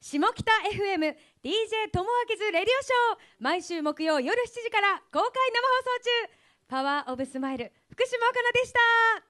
下北 FM DJ ともあきずレディオショー毎週木曜夜7時から公開生放送中パワーオブスマイル福島かなでした